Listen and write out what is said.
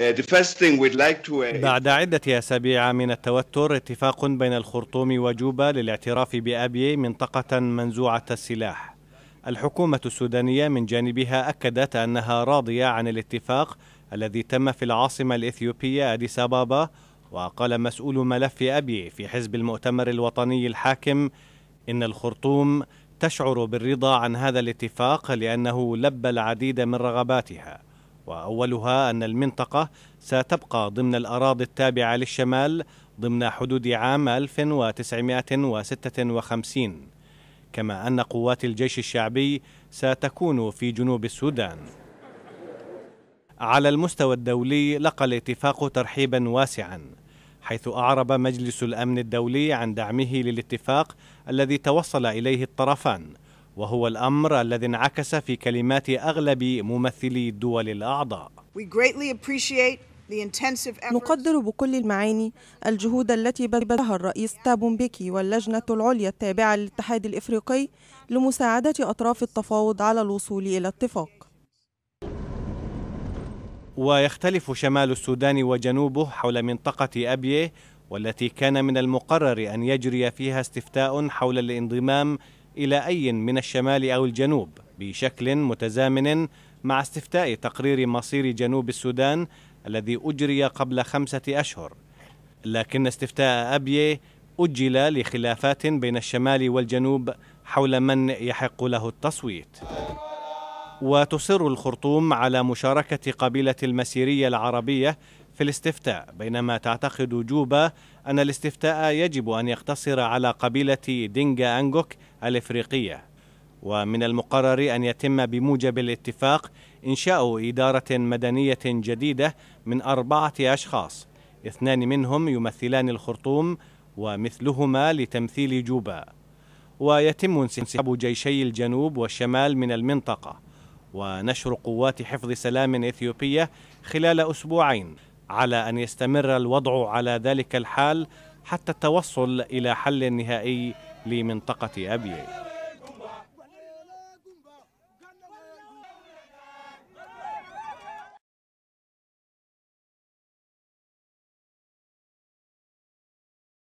Uh, uh, بعد عدة أسابيع من التوتر اتفاق بين الخرطوم وجوبا للاعتراف بأبي منطقة منزوعة السلاح الحكومة السودانية من جانبها أكدت أنها راضية عن الاتفاق الذي تم في العاصمة الإثيوبية أديس أبابا وقال مسؤول ملف أبي في حزب المؤتمر الوطني الحاكم إن الخرطوم تشعر بالرضا عن هذا الاتفاق لأنه لبى العديد من رغباتها واولها ان المنطقه ستبقى ضمن الاراضي التابعه للشمال ضمن حدود عام 1956 كما ان قوات الجيش الشعبي ستكون في جنوب السودان على المستوى الدولي لقى الاتفاق ترحيبا واسعا حيث اعرب مجلس الامن الدولي عن دعمه للاتفاق الذي توصل اليه الطرفان وهو الأمر الذي انعكس في كلمات أغلب ممثلي الدول الأعضاء نقدر بكل المعاني الجهود التي بذلها الرئيس تابون بيكي واللجنة العليا التابعة للاتحاد الإفريقي لمساعدة أطراف التفاوض على الوصول إلى اتفاق ويختلف شمال السودان وجنوبه حول منطقة أبيه والتي كان من المقرر أن يجري فيها استفتاء حول الانضمام إلى أي من الشمال أو الجنوب بشكل متزامن مع استفتاء تقرير مصير جنوب السودان الذي أجري قبل خمسة أشهر لكن استفتاء أبيه أجل لخلافات بين الشمال والجنوب حول من يحق له التصويت وتصر الخرطوم على مشاركة قبيلة المسيرية العربية في الاستفتاء بينما تعتقد جوبا أن الاستفتاء يجب أن يقتصر على قبيلة دينجا أنجوك الإفريقية ومن المقرر أن يتم بموجب الاتفاق إنشاء إدارة مدنية جديدة من أربعة أشخاص اثنان منهم يمثلان الخرطوم ومثلهما لتمثيل جوبا ويتم انسحاب جيشي الجنوب والشمال من المنطقه ونشر قوات حفظ سلام اثيوبيه خلال اسبوعين على ان يستمر الوضع على ذلك الحال حتى التوصل الى حل نهائي لمنطقه ابيي